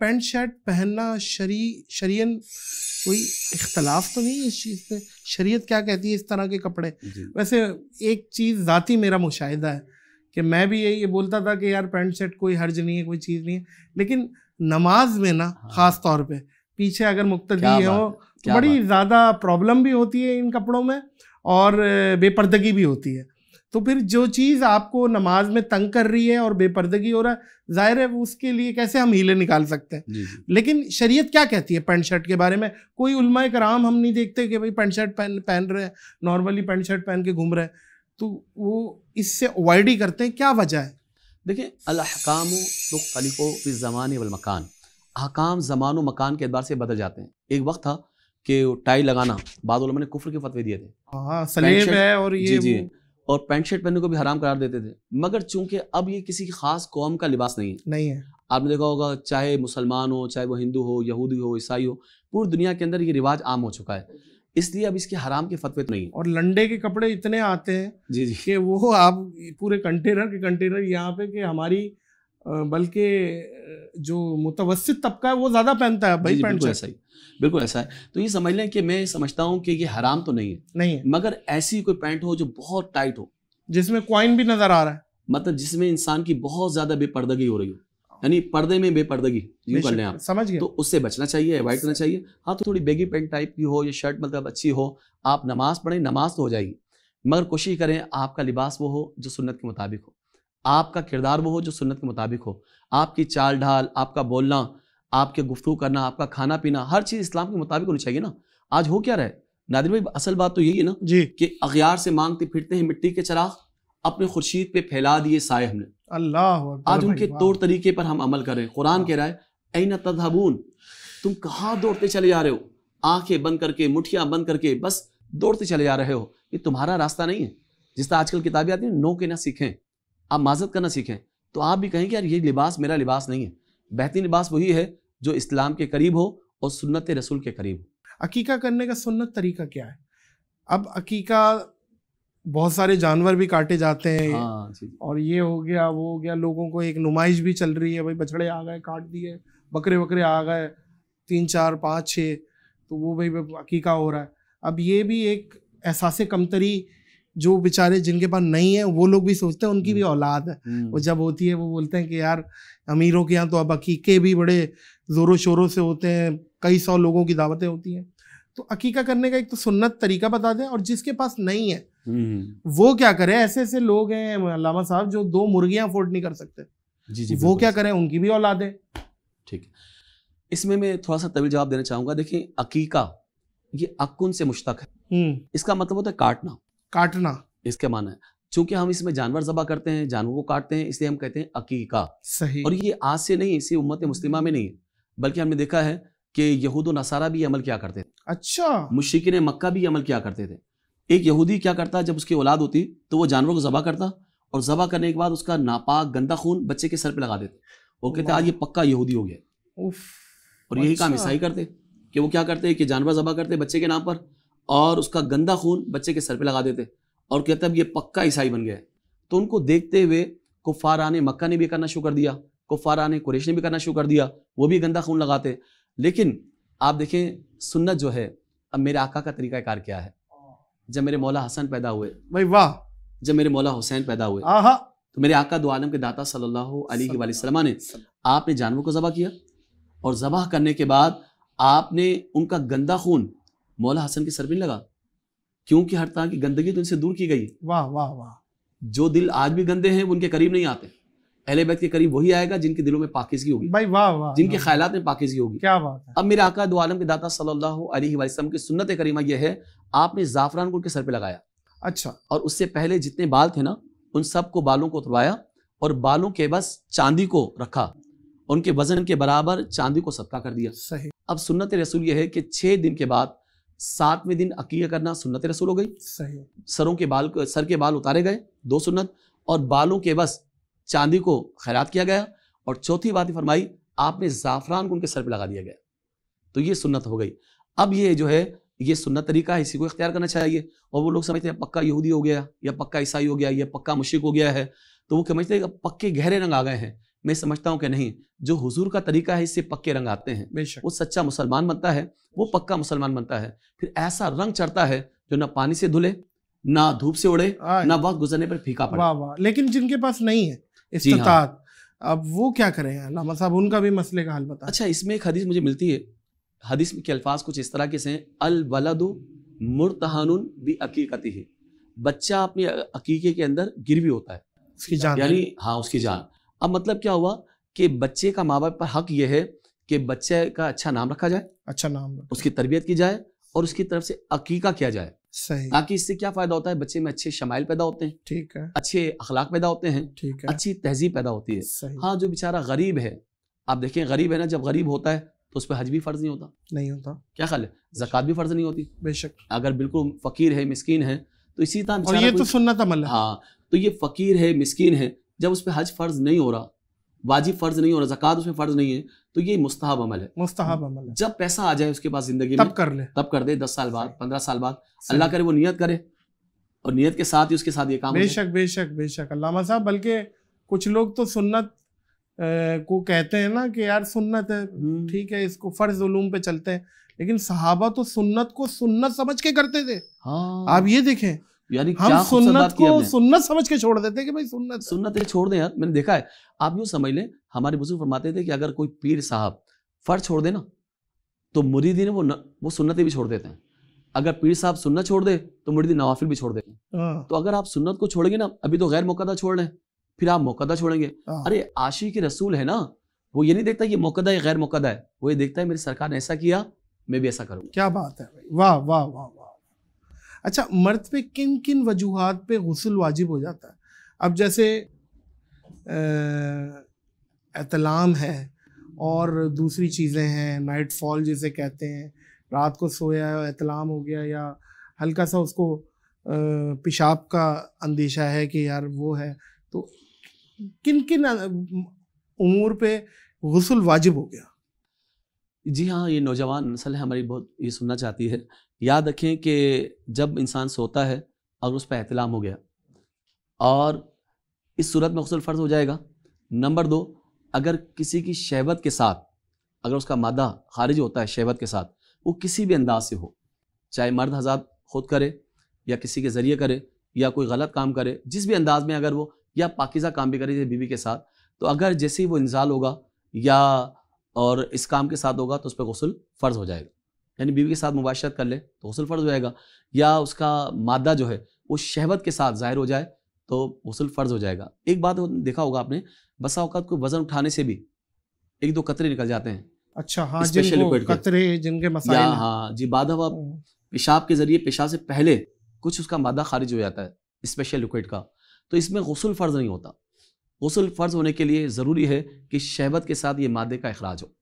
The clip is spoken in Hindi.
पैंट शर्ट पहनना शरी शरीयन कोई इख्तलाफ तो नहीं इस चीज़ में शरीयत क्या कहती है इस तरह के कपड़े वैसे एक चीज़ ज़ाती मेरा मुशाहिदा है कि मैं भी यही ये बोलता था कि यार पैंट शर्ट कोई हर्ज नहीं है कोई चीज़ नहीं है लेकिन नमाज में ना हाँ। ख़ास तौर पर पीछे अगर मुख्तदी हो तो बड़ी ज़्यादा प्रॉब्लम भी होती है इन कपड़ों में और बेपर्दगी भी होती है तो फिर जो चीज़ आपको नमाज में तंग कर रही है और बेपर्दगी हो रहा है जाहिर है उसके लिए कैसे हम हीले निकाल सकते हैं लेकिन शरीयत क्या कहती है पैंट शर्ट के बारे में कोई उलमा कराम हम नहीं देखते कि भाई पैंट शर्ट पहन पहन रहे हैं नॉर्मली पैंट शर्ट पहन के घूम रहे हैं तो वो इससे अवॉइड ही करते हैं क्या वजह है देखिए अलहकाम तो फिर ज़मान वलमकान अहकाम ज़मान मकान के अतबार से बदल जाते हैं एक वक्त था कि टाई लगाना बाद ने कुफर के फतवे दिए थे हाँ सलेब है और ये जी जी और पैंट शर्ट पहनने को भी हराम करार देते थे मगर चूंकि अब ये किसी खास कौम का लिबास नहीं है नहीं है आपने देखा होगा चाहे मुसलमान हो चाहे वो हिंदू हो यहूदी हो ईसाई हो पूरी दुनिया के अंदर ये रिवाज आम हो चुका है इसलिए अब इसके हराम के फतवे तो नहीं और लंडे के कपड़े इतने आते हैं जी जी कि वो आप पूरे कंटेनर के कंटेनर यहाँ पे कि हमारी बल्कि जो मुतवसित तबका है वो ज़्यादा पहनता है भाई बिल्कुल ऐसा ही बिल्कुल ऐसा है तो ये समझ लें कि मैं समझता हूँ कि ये हराम तो नहीं है नहीं है मगर ऐसी कोई पैंट हो जो बहुत टाइट हो जिसमें क्वाइन भी नज़र आ रहा है मतलब जिसमें इंसान की बहुत ज़्यादा बेपर्दगी हो रही हो यानी पर्दे में बेपर्दगी यूँ कर लें आप समझ गए तो उससे बचना चाहिए अवॉइड करना चाहिए हाँ तो थोड़ी बेगी पेंट टाइप की हो या शर्ट मतलब अच्छी हो आप नमाज़ पढ़ें नमाज तो हो जाएगी मगर कोशिश करें आपका लिबास वो हो जो सुन्नत के मुताबिक हो आपका किरदार वो हो जो सुन्नत के मुताबिक हो आपकी चाल ढाल आपका बोलना आपके गुफ्तु करना आपका खाना पीना हर चीज़ इस्लाम के मुताबिक होनी चाहिए ना आज हो क्या रहे नादिर भाई असल बात तो यही है ना जी कि अखियार से मांगते फिरते हैं मिट्टी के चराग अपने खुर्शीद पे फैला दिए साय हमने अल्लाह आज उनके तौर तरीके पर हम अमल करें कुरान हाँ। कह रहा है ऐना तदहबून तुम कहाँ दौड़ते चले जा रहे हो आंखें बंद करके मुठियाँ बंद करके बस दौड़ते चले जा रहे हो ये तुम्हारा रास्ता नहीं है जिस तरह आजकल किताबें आती हैं नो के ना सीखें आप माजत करना सीखें तो आप भी कहें कि यार ये लिबास मेरा लिबास नहीं है बेहतरीन लिबास वही है जो इस्लाम के करीब हो और सुन्नत रसूल के करीब हो अकीका करने का सुन्नत तरीका क्या है अब अकीका बहुत सारे जानवर भी काटे जाते हैं हाँ, और ये हो गया वो हो गया लोगों को एक नुमाइश भी चल रही है भाई बछड़े आ गए काट दिए बकरे वकरे आ गए तीन चार पाँच छः तो वो भाई अकीका हो रहा है अब ये भी एक एहसास कमतरी जो बेचारे जिनके पास नहीं है वो लोग भी सोचते हैं उनकी भी हम्म। औलाद है वो हम्म। जब होती है वो बोलते हैं कि यार अमीरों के यहाँ तो अब अकीके भी बड़े ज़ोरों शोरों से होते हैं कई सौ लोगों की दावतें होती हैं तो अकीका करने का एक तो सुन्नत तरीका बता दें और जिसके पास नहीं है हम्म। वो क्या करें ऐसे ऐसे लोग हैं अलामा साहब जो दो मुर्गियां अफोर्ड नहीं कर सकते जी जी वो क्या करें उनकी भी औलाद है ठीक इसमें मैं थोड़ा सा तभी जवाब देना चाहूंगा देखिए अकीका ये अकुन से मुश्तक है इसका मतलब होता है काटना काटना इसके माना है चूंकि हम इसमें जानवर जबा करते हैं जानवर को काटते हैं इसलिए हम कहते हैं अकीका सही और ये आज से नहीं इसी उम्मत मुस्लिमा में नहीं बल्कि हमने देखा है कि यहूद नसारा भी अमल क्या करते थे अच्छा मुश्किन मक्का भी अमल क्या करते थे एक यहूदी क्या करता जब उसकी औलाद होती तो वो जानवर को जबा करता और जबा करने के बाद उसका नापाक गंदा खून बच्चे के सर पर लगा देते वो कहते आज ये पक्का यहूदी हो गया और यही काम अच्छा। ईसाई करते कि वो क्या करते कि जानवर जबा करते बच्चे के नाम पर और उसका गंदा खून बच्चे के सर पे लगा देते और कहते अब ये पक्का ईसाई बन गया तो उनको देखते हुए कुफारा ने मक्का ने भी करना शुरू कर दिया कुफारा ने कुरेश ने भी करना शुरू कर दिया वो भी गंदा खून लगाते लेकिन आप देखें सुन्नत जो है अब मेरे आका का कार क्या है जब मेरे मौला हसन पैदा हुए भाई वाह जब मेरे मौला हुसैन पैदा हुए तो मेरे आका दो आलम के दाता सल्लल्लाहु अलैहि वसल्लम ने आपने जानवर को जबह किया और जबह करने के बाद आपने उनका गंदा खून मौला हसन के सर भी लगा क्योंकि हर तरह की गंदगी तो इनसे दूर की गई वाह वाह वाह जो दिल आज भी गंदे हैं उनके करीब नहीं आते अहले बैत के करीब वही आएगा जिनके दिलों में पाकिजगी होगी भाई वाह वाह जिनके ख्यालात में पाकिजगी होगी क्या बात है अब मेरे आका दो आलम के दाता सल्लल्लाहु अलैहि वसल्लम की सुन्नत करीमा यह है आपने जाफरान को उनके सर पे लगाया अच्छा और उससे पहले जितने बाल थे ना उन सबको बालों को उतरवाया और बालों के बस चांदी को रखा उनके वजन के बराबर चांदी को सबका कर दिया सही अब सुन्नत रसूल यह है कि छह दिन के बाद सातवें दिन अकीया करना सुन्नत रसूल हो गई सही सरों के बाल सर के बाल उतारे गए दो सुन्नत और बालों के बस चांदी को खैरात किया गया और चौथी बात फरमाई आपने ज़ाफ़रान को उनके सर पर लगा दिया गया तो ये सुन्नत हो गई अब ये जो है ये सुन्नत तरीका है इसी को इख्तियार करना चाहिए और वो लोग समझते हैं पक्का यहूदी हो गया या पक्का ईसाई हो गया या पक्का मुशिक हो गया है तो वो समझते हैं पक्के गहरे रंग आ गए हैं मैं समझता हूँ कि नहीं जो हुजूर का तरीका है इससे पक्के रंग आते हैं वो सच्चा मुसलमान बनता है वो पक्का मुसलमान बनता है फिर ऐसा रंग चढ़ता है जो ना पानी से धुले ना धूप से उड़े ना वक्त गुजरने पर फीका पड़े वाह वाह लेकिन जिनके पास नहीं है इस्तात हाँ। अब वो क्या करें अलामा साहब उनका भी मसले का हल बता अच्छा इसमें एक हदीस मुझे मिलती है हदीस के अल्फाज कुछ इस तरह के से अल वलदु मुरतहान भी अकीकती है बच्चा अपने अकीके के अंदर गिर भी होता है उसकी जान यानी हाँ उसकी जान अब मतलब क्या हुआ कि बच्चे का माँ बाप पर हक यह है कि बच्चे का अच्छा नाम रखा जाए अच्छा नाम उसकी तरबियत की जाए और उसकी तरफ से अकीका किया जाए सही ताकि इससे क्या फायदा होता है बच्चे में अच्छे शमाइल पैदा होते हैं ठीक है अच्छे अखलाक पैदा होते हैं ठीक है अच्छी तहजीब पैदा होती है हाँ जो बेचारा गरीब है आप देखें गरीब है ना जब गरीब होता है तो उस पर हज भी फर्ज नहीं होता नहीं होता क्या ख्याल है जक़ात भी फर्ज नहीं होती बेशक अगर बिल्कुल फकीर है मिस्किन है तो इसी तरह ये तो सुनना था है हाँ तो ये फकीर है मिस्किन है जब उस पर हज फर्ज नहीं हो रहा वाजिब फर्ज नहीं हो रहा जक़ात उसमें फर्ज नहीं है तो ये मुस्ताहब अमल है मुस्ताहब अमल है जब पैसा आ जाए उसके पास जिंदगी तब कर ले तब कर दे दस साल बाद पंद्रह साल बाद अल्लाह करे वो नियत करे और नियत के साथ ही उसके साथ ये काम बेशक बेशक बेशक अल्लामा साहब बल्कि कुछ लोग तो सुन्नत को कहते हैं ना कि यार सुन्नत है हम्म। ठीक है इसको फर्ज उलूम पे चलते हैं लेकिन सहाबा तो सुन्नत को सुन्नत समझ के करते थे हाँ। आप ये देखें यानी हम सुन्नत को सुन्नत समझ के छोड़ देते हैं कि भाई सुन्नत सुन्नत छोड़ दें यार मैंने देखा है आप यूँ समझ लें हमारे बुजुर्ग फरमाते थे कि अगर कोई पीर साहब फर्ज छोड़ दे ना तो ने वो न, वो सुन्नतें भी छोड़ देते हैं अगर पीर साहब सुन्नत छोड़ दे तो मुरीदी नवाफिल भी छोड़ देते हैं हाँ। तो अगर आप सुन्नत को छोड़ेंगे ना अभी तो गैर मुकदा छोड़ रहे फिर आप मुकदा छोड़ेंगे हाँ। अरे आशी के रसूल है ना वो ये नहीं देखता कि मुकदा है गैर मुकदा है वो ये देखता है मेरी सरकार ने ऐसा किया मैं भी ऐसा करूँगा क्या बात है वाह वाह वाह अच्छा मर्द पे किन किन वजूहत पे गसल वाजिब हो जाता है अब जैसे एतलाम है और दूसरी चीज़ें हैं नाइट फॉल जिसे कहते हैं रात को सोया है एतलाम हो गया या हल्का सा उसको पेशाब का अंदेशा है कि यार वो है तो किन किन उमूर पे गसल वाजिब हो गया जी हाँ ये नौजवान नस्ल है हमारी बहुत ये सुनना चाहती है याद रखें कि जब इंसान सोता है और उस पर एहतलाम हो गया और इस सूरत में गसल फ़र्ज हो जाएगा नंबर दो अगर किसी की शहबत के साथ अगर उसका मादा खारिज होता है शहबत के साथ वो किसी भी अंदाज से हो चाहे मर्द हजात खुद करे या किसी के ज़रिए करे या कोई गलत काम करे जिस भी अंदाज में अगर वो या पाकिज़ा काम भी करे जैसे बीवी के साथ तो अगर जैसे ही वो इंजाल होगा या और इस काम के साथ होगा तो उस पर गसल फ़र्ज़ हो जाएगा यानी बीवी के साथ मुबाशरत कर ले तो गसल फ़र्ज़ हो जाएगा या उसका मादा जो है वो शहवत के साथ ज़ाहिर हो जाए तो गसल फ़र्ज़ हो जाएगा एक बात देखा होगा आपने बसा अवकात को वज़न उठाने से भी एक दो कतरे निकल जाते हैं अच्छा हाँ जिनको कतरे जिनके मसाइल हाँ जी बाद हवा पेशाब के ज़रिए पेशाब से पहले कुछ उसका मादा खारिज हो जाता है स्पेशल लिक्विड का तो इसमें गसल फ़र्ज़ नहीं होता गसल फ़र्ज होने के लिए ज़रूरी है कि शहबत के साथ ये मादे का अखराज हो